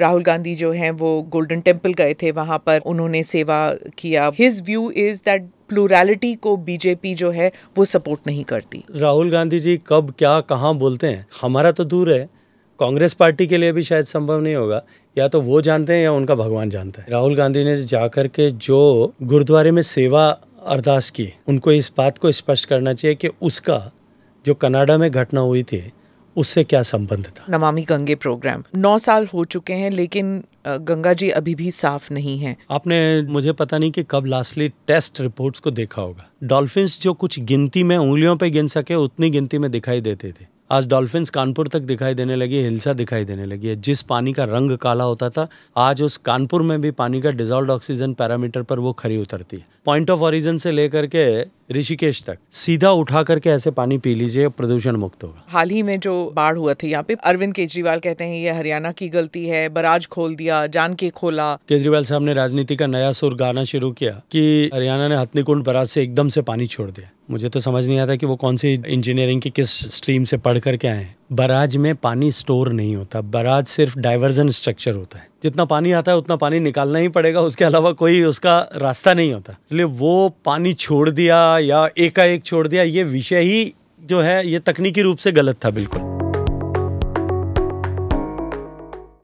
राहुल गांधी जो हैं वो गोल्डन टेम्पल गए थे वहाँ पर उन्होंने सेवा किया his view is that plurality को बीजेपी जो है वो सपोर्ट नहीं करती राहुल गांधी जी कब क्या कहाँ बोलते हैं हमारा तो दूर है कांग्रेस पार्टी के लिए भी शायद संभव नहीं होगा या तो वो जानते हैं या उनका भगवान जानता है राहुल गांधी ने जाकर के जो गुरुद्वारे में सेवा अरदास की उनको इस बात को स्पष्ट करना चाहिए कि उसका जो कनाडा में घटना हुई थी उससे क्या संबंध था नमामि गंगे प्रोग्राम नौ साल हो चुके हैं लेकिन गंगा जी अभी भी साफ नहीं है आपने मुझे पता नहीं कि कब लास्टली टेस्ट रिपोर्ट्स को देखा होगा डॉल्फिन्स जो कुछ गिनती में उंगलियों पे गिन सके उतनी गिनती में दिखाई देते थे आज डॉल्फिन्स कानपुर तक दिखाई देने लगी हिलसा दिखाई देने लगी है जिस पानी का रंग काला होता था आज उस कानपुर में भी पानी का डिजॉल्व ऑक्सीजन पैरामीटर पर वो खरी उतरती है पॉइंट ऑफ ऑरिजन से लेकर के ऋषिकेश तक सीधा उठा करके ऐसे पानी पी लीजिए प्रदूषण मुक्त होगा हाल ही में जो बाढ़ हुआ था यहाँ पे अरविंद केजरीवाल कहते हैं ये हरियाणा की गलती है बराज खोल दिया जान के खोला केजरीवाल साहब ने राजनीति का नया सुर गाना शुरू किया कि हरियाणा ने कुंड बराज से एकदम से पानी छोड़ दिया मुझे तो समझ नहीं आता कि वो कौन सी इंजीनियरिंग की किस स्ट्रीम से पढ़ करके आए हैं बराज में पानी स्टोर नहीं होता बराज सिर्फ डाइवर्जन स्ट्रक्चर होता है जितना पानी आता है उतना पानी निकालना ही पड़ेगा उसके अलावा कोई उसका रास्ता नहीं होता इसलिए वो पानी छोड़ दिया या एकाएक छोड़ दिया ये विषय ही जो है ये तकनीकी रूप से गलत था बिल्कुल